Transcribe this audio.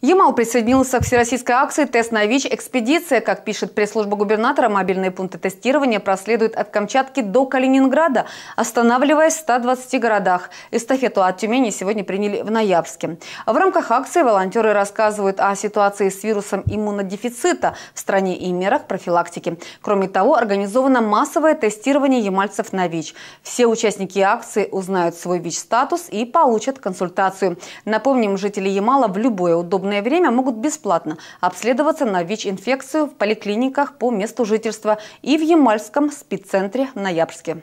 Ямал присоединился к всероссийской акции «Тест на ВИЧ. Экспедиция». Как пишет пресс-служба губернатора, мобильные пункты тестирования проследуют от Камчатки до Калининграда, останавливаясь в 120 городах. Эстафету от Тюмени сегодня приняли в Ноябрьске. В рамках акции волонтеры рассказывают о ситуации с вирусом иммунодефицита в стране и мерах профилактики. Кроме того, организовано массовое тестирование ямальцев на ВИЧ. Все участники акции узнают свой ВИЧ-статус и получат консультацию. Напомним, жители Ямала в любое удобное свободное время могут бесплатно обследоваться на ВИЧ-инфекцию в поликлиниках по месту жительства и в Ямальском спеццентре Ноябрьске.